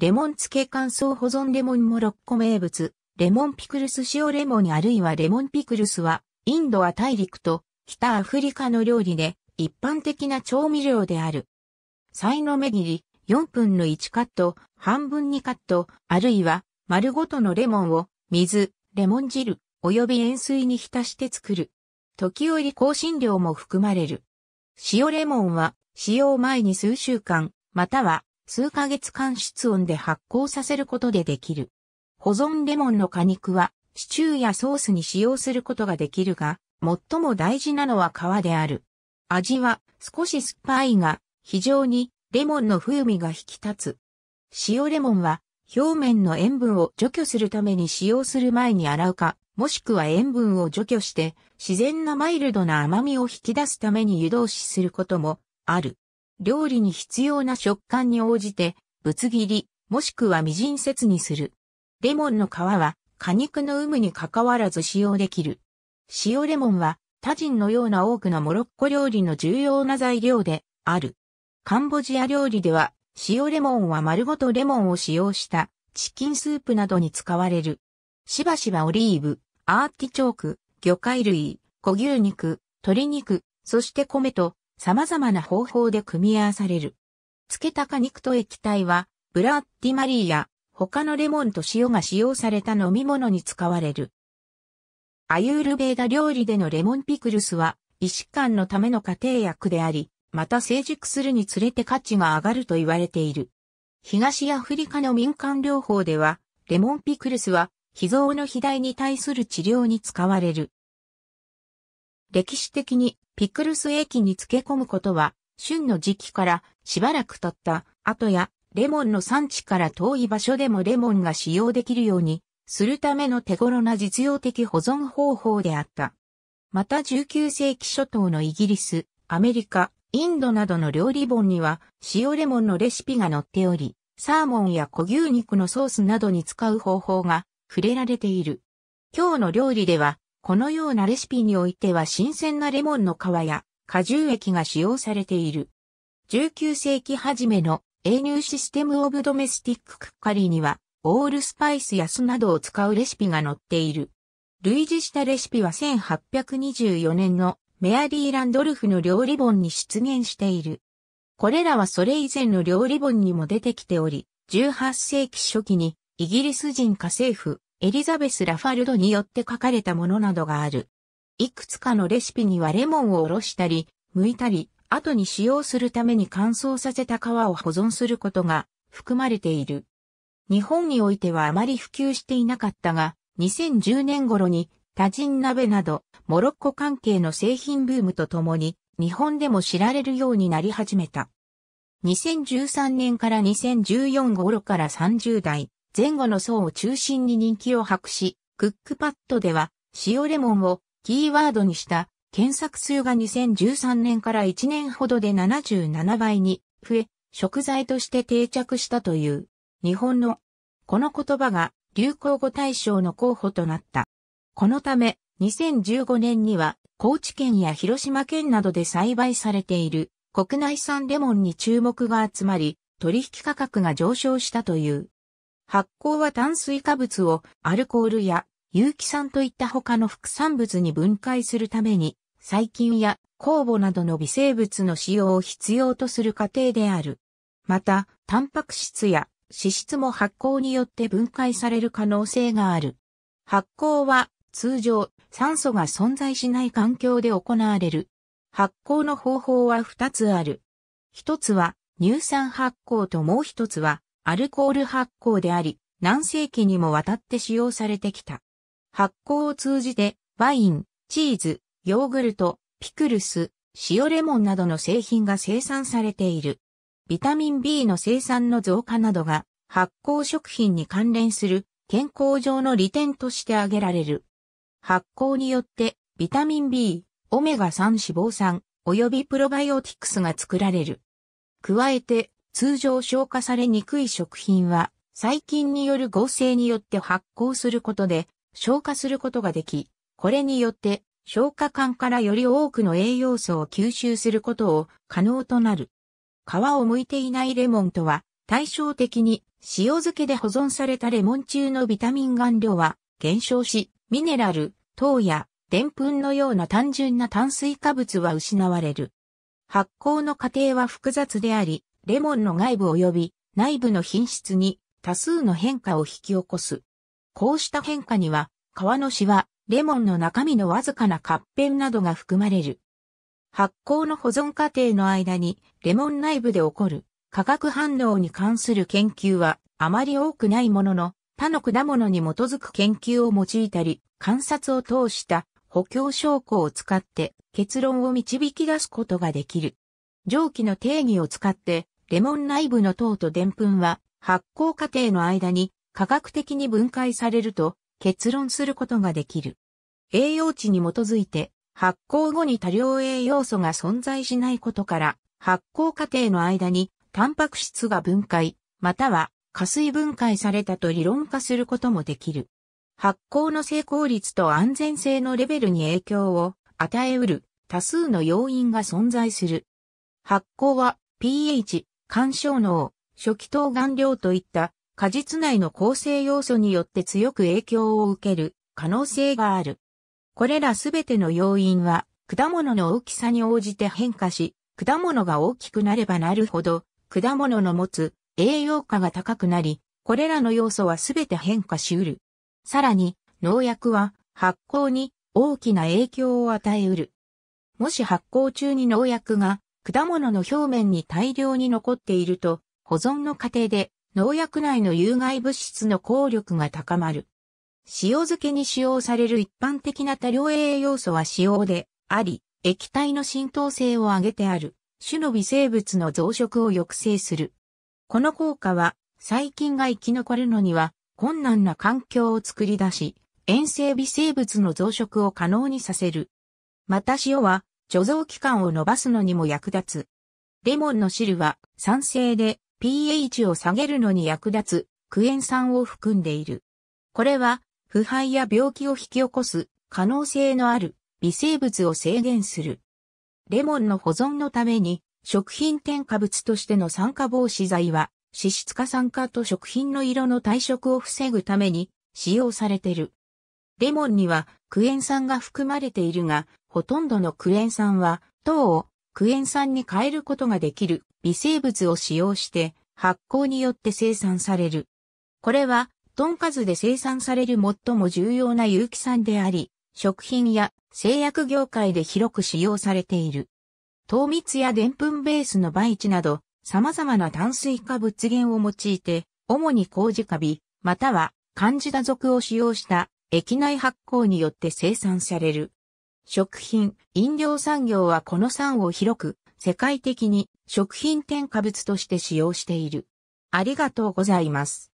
レモン漬け乾燥保存レモンモロッコ名物、レモンピクルス塩レモンあるいはレモンピクルスは、インドは大陸と北アフリカの料理で一般的な調味料である。サイの目切り、4分の1カット、半分2カット、あるいは丸ごとのレモンを水、レモン汁、及び塩水に浸して作る。時折香辛料も含まれる。塩レモンは使用前に数週間、または数ヶ月間室温で発酵させることでできる。保存レモンの果肉は、シチューやソースに使用することができるが、最も大事なのは皮である。味は少し酸っぱいが、非常にレモンの風味が引き立つ。塩レモンは表面の塩分を除去するために使用する前に洗うか、もしくは塩分を除去して自然なマイルドな甘みを引き出すために湯通しすることもある。料理に必要な食感に応じて、ぶつ切り、もしくはみじん切にする。レモンの皮は、果肉の有無に関わらず使用できる。塩レモンは、タジンのような多くのモロッコ料理の重要な材料である。カンボジア料理では、塩レモンは丸ごとレモンを使用したチキンスープなどに使われる。しばしばオリーブ、アーティチョーク、魚介類、小牛肉、鶏肉、そして米と様々な方法で組み合わされる。漬けた果肉と液体は、ブラッディマリーや他のレモンと塩が使用された飲み物に使われる。アユールベーダ料理でのレモンピクルスは、医師官のための家庭薬であり、また成熟するにつれて価値が上がると言われている。東アフリカの民間療法では、レモンピクルスは、脾臓の肥大に対する治療に使われる。歴史的にピクルス液に漬け込むことは、旬の時期からしばらく経った後やレモンの産地から遠い場所でもレモンが使用できるようにするための手頃な実用的保存方法であった。また19世紀初頭のイギリス、アメリカ、インドなどの料理本には塩レモンのレシピが載っており、サーモンや小牛肉のソースなどに使う方法が触れられている。今日の料理ではこのようなレシピにおいては新鮮なレモンの皮や果汁液が使用されている。19世紀初めの英乳システムオブドメスティッククッカリーにはオールスパイスや酢などを使うレシピが載っている。類似したレシピは1824年のメアリー・ランドルフの料理本に出現している。これらはそれ以前の料理本にも出てきており、18世紀初期にイギリス人家政婦エリザベス・ラファルドによって書かれたものなどがある。いくつかのレシピにはレモンをおろしたり、剥いたり、後に使用するために乾燥させた皮を保存することが含まれている。日本においてはあまり普及していなかったが、2010年頃にタジン鍋などモロッコ関係の製品ブームとともに日本でも知られるようになり始めた。2013年から2014頃から30代、前後の層を中心に人気を博し、クックパッドでは、塩レモンをキーワードにした検索数が2013年から1年ほどで77倍に増え、食材として定着したという、日本の、この言葉が流行語大賞の候補となった。このため、2015年には、高知県や広島県などで栽培されている国内産レモンに注目が集まり、取引価格が上昇したという。発酵は炭水化物をアルコールや有機酸といった他の副産物に分解するために、細菌や酵母などの微生物の使用を必要とする過程である。また、タンパク質や脂質も発酵によって分解される可能性がある。発酵は通常酸素が存在しない環境で行われる。発酵の方法は2つある。1つは乳酸発酵ともう1つはアルコール発酵であり、何世紀にもわたって使用されてきた。発酵を通じて、ワイン、チーズ、ヨーグルト、ピクルス、塩レモンなどの製品が生産されている。ビタミン B の生産の増加などが発酵食品に関連する健康上の利点として挙げられる。発酵によってビタミン B、オメガ3脂肪酸及びプロバイオティクスが作られる。加えて通常消化されにくい食品は、細菌による合成によって発酵することで、消化することができ、これによって、消化管からより多くの栄養素を吸収することを可能となる。皮を剥いていないレモンとは、対照的に塩漬けで保存されたレモン中のビタミン含量は減少し、ミネラル、糖やでんぷんのような単純な炭水化物は失われる。発酵の過程は複雑であり、レモンの外部及び内部の品質に多数の変化を引き起こす。こうした変化には、皮のシワ、レモンの中身のわずかなカッペンなどが含まれる。発酵の保存過程の間に、レモン内部で起こる化学反応に関する研究はあまり多くないものの、他の果物に基づく研究を用いたり、観察を通した補強証拠を使って結論を導き出すことができる。蒸気の定義を使ってレモン内部の糖と澱粉は発酵過程の間に科学的に分解されると結論することができる。栄養値に基づいて発酵後に多量栄養素が存在しないことから発酵過程の間にタンパク質が分解または加水分解されたと理論化することもできる。発酵の成功率と安全性のレベルに影響を与えうる多数の要因が存在する。発酵は pH 干渉能、初期糖顔料といった果実内の構成要素によって強く影響を受ける可能性がある。これらすべての要因は果物の大きさに応じて変化し、果物が大きくなればなるほど、果物の持つ栄養価が高くなり、これらの要素はすべて変化しうる。さらに、農薬は発酵に大きな影響を与えうる。もし発酵中に農薬が果物の表面に大量に残っていると、保存の過程で農薬内の有害物質の効力が高まる。塩漬けに使用される一般的な多量栄養素は塩であり、液体の浸透性を上げてある、種の微生物の増殖を抑制する。この効果は、細菌が生き残るのには困難な環境を作り出し、遠征微生物の増殖を可能にさせる。また塩は貯蔵期間を伸ばすのにも役立つ。レモンの汁は酸性で pH を下げるのに役立つクエン酸を含んでいる。これは腐敗や病気を引き起こす可能性のある微生物を制限する。レモンの保存のために食品添加物としての酸化防止剤は脂質化酸化と食品の色の退色を防ぐために使用されている。レモンにはクエン酸が含まれているが、ほとんどのクエン酸は糖をクエン酸に変えることができる微生物を使用して発酵によって生産される。これはトンカズで生産される最も重要な有機酸であり、食品や製薬業界で広く使用されている。糖蜜や澱粉ベースの培地など、様々な炭水化物源を用いて、主に麹カビ、またはカンジダ属を使用した液内発酵によって生産される。食品、飲料産業はこの酸を広く、世界的に食品添加物として使用している。ありがとうございます。